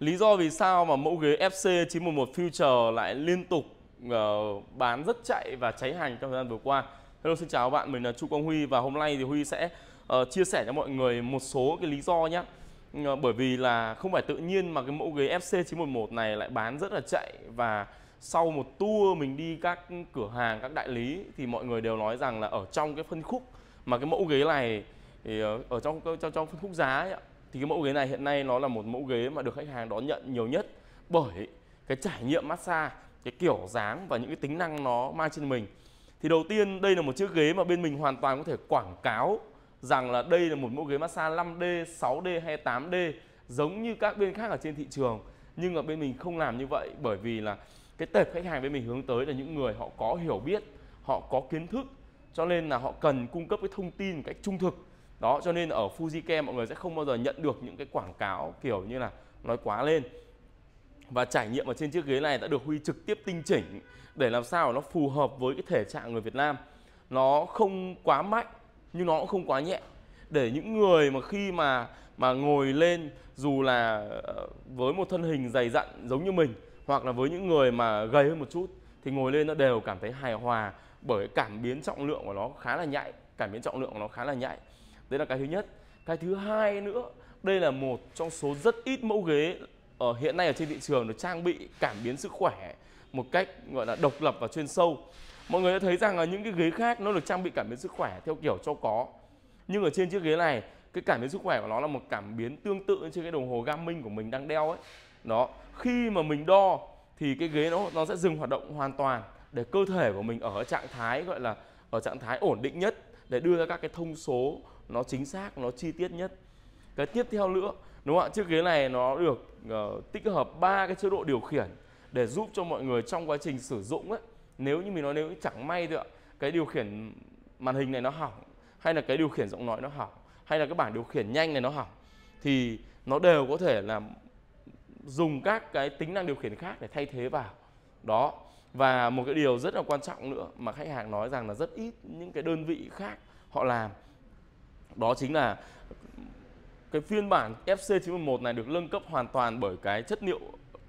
Lý do vì sao mà mẫu ghế FC911 Future lại liên tục uh, bán rất chạy và cháy hàng trong thời gian vừa qua. Hello xin chào các bạn, mình là Chu Quang Huy và hôm nay thì Huy sẽ uh, chia sẻ cho mọi người một số cái lý do nhé. Uh, bởi vì là không phải tự nhiên mà cái mẫu ghế FC911 này lại bán rất là chạy và sau một tour mình đi các cửa hàng, các đại lý thì mọi người đều nói rằng là ở trong cái phân khúc mà cái mẫu ghế này thì ờ, ở trong trong trong phân khúc giá ấy ạ thì cái mẫu ghế này hiện nay nó là một mẫu ghế mà được khách hàng đón nhận nhiều nhất bởi cái trải nghiệm massage cái kiểu dáng và những cái tính năng nó mang trên mình thì đầu tiên đây là một chiếc ghế mà bên mình hoàn toàn có thể quảng cáo rằng là đây là một mẫu ghế massage 5D, 6D hay 8D giống như các bên khác ở trên thị trường nhưng mà bên mình không làm như vậy bởi vì là cái tệp khách hàng bên mình hướng tới là những người họ có hiểu biết họ có kiến thức cho nên là họ cần cung cấp cái thông tin một cách trung thực đó cho nên ở Fujicam mọi người sẽ không bao giờ nhận được những cái quảng cáo kiểu như là nói quá lên và trải nghiệm ở trên chiếc ghế này đã được Huy trực tiếp tinh chỉnh để làm sao nó phù hợp với cái thể trạng người Việt Nam nó không quá mạnh nhưng nó cũng không quá nhẹ để những người mà khi mà mà ngồi lên dù là ờ, với một thân hình dày dặn giống như mình hoặc là với những người mà gầy hơn một chút thì ngồi lên nó đều cảm thấy hài hòa bởi cảm biến trọng lượng của nó khá là nhạy cảm biến trọng lượng của nó khá là nhạy đấy là cái thứ nhất cái thứ hai nữa đây là một trong số rất ít mẫu ghế ở hiện nay ở trên thị trường được trang bị cảm biến sức khỏe một cách gọi là độc lập và chuyên sâu mọi người đã thấy rằng là những cái ghế khác nó được trang bị cảm biến sức khỏe theo kiểu cho có nhưng ở trên chiếc ghế này cái cảm biến sức khỏe của nó là một cảm biến tương tự trên cái đồng hồ Garmin của mình đang đeo ấy đó khi mà mình đo thì cái ghế nó nó sẽ dừng hoạt động hoàn toàn để cơ thể của mình ở trạng thái gọi là ở trạng thái ổn định nhất để đưa ra các cái thông số nó chính xác nó chi tiết nhất cái tiếp theo nữa đúng không ạ chiếc ghế này nó được uh, tích hợp ba cái chế độ điều khiển để giúp cho mọi người trong quá trình sử dụng ấy nếu như mình nói nếu chẳng may được cái điều khiển màn hình này nó hỏng hay là cái điều khiển giọng nói nó hỏng hay là cái bảng điều khiển nhanh này nó hỏng thì nó đều có thể là dùng các cái tính năng điều khiển khác để thay thế vào đó và một cái điều rất là quan trọng nữa mà khách hàng nói rằng là rất ít những cái đơn vị khác họ làm đó chính là cái phiên bản FC911 này được nâng cấp hoàn toàn bởi cái chất liệu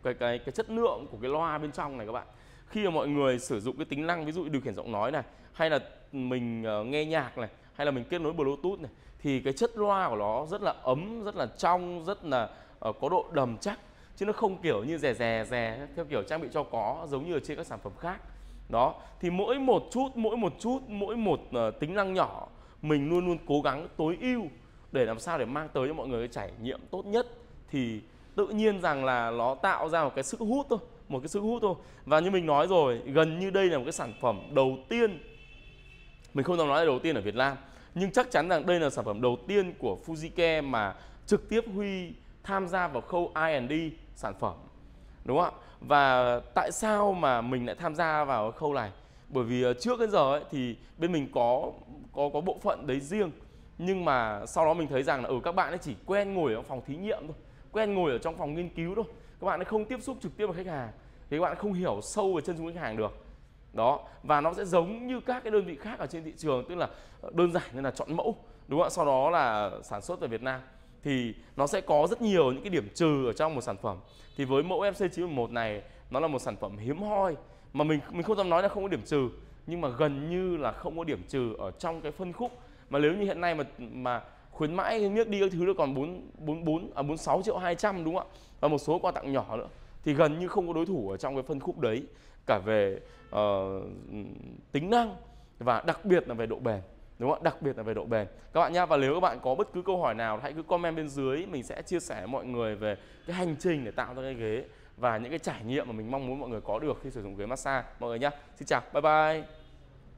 cái cái cái chất lượng của cái loa bên trong này các bạn khi mà mọi người sử dụng cái tính năng ví dụ điều khiển giọng nói này hay là mình uh, nghe nhạc này hay là mình kết nối bluetooth này thì cái chất loa của nó rất là ấm rất là trong rất là uh, có độ đầm chắc chứ nó không kiểu như rè rè rè theo kiểu trang bị cho có giống như ở trên các sản phẩm khác đó thì mỗi một chút mỗi một chút mỗi một uh, tính năng nhỏ mình luôn luôn cố gắng tối ưu để làm sao để mang tới cho mọi người cái trải nghiệm tốt nhất thì tự nhiên rằng là nó tạo ra một cái sức hút thôi một cái sức hút thôi và như mình nói rồi gần như đây là một cái sản phẩm đầu tiên mình không dám nói là đầu tiên ở Việt Nam nhưng chắc chắn rằng đây là sản phẩm đầu tiên của Fujike mà trực tiếp Huy tham gia vào khâu I&D sản phẩm đúng không ạ và tại sao mà mình lại tham gia vào khâu này bởi vì ờ, trước đến giờ ấy, thì bên mình có có có bộ phận đấy riêng nhưng mà sau đó mình thấy rằng là ở ừ, các bạn ấy chỉ quen ngồi ở phòng thí nghiệm thôi quen ngồi ở trong phòng nghiên cứu thôi các bạn ấy không tiếp xúc trực tiếp với khách hàng thì các bạn không hiểu sâu về chân dung khách hàng được đó và nó sẽ giống như các cái đơn vị khác ở trên thị trường tức là ờ, đơn giản nên là chọn mẫu đúng không ạ sau đó là sản xuất ở Việt Nam thì nó sẽ có rất nhiều những cái điểm trừ ở trong một sản phẩm thì với mẫu FC 91 này nó là một sản phẩm hiếm hoi mà mình mình không dám nói là không có điểm trừ nhưng mà gần như là không có điểm trừ ở trong cái phân khúc mà nếu như hiện nay mà mà khuyến mãi miếc đi các thứ nó còn 4 44 à 46 triệu 200 đúng không ạ? Và một số quà tặng nhỏ nữa thì gần như không có đối thủ ở trong cái phân khúc đấy cả về uh, tính năng và đặc biệt là về độ bền đúng không? ạ Đặc biệt là về độ bền. Các bạn nha và nếu các bạn có bất cứ câu hỏi nào hãy cứ comment bên dưới mình sẽ chia sẻ mọi người về cái hành trình để tạo ra cái ghế và những cái trải nghiệm mà mình mong muốn mọi người có được khi sử dụng ghế massage mọi người nhé xin chào bye bye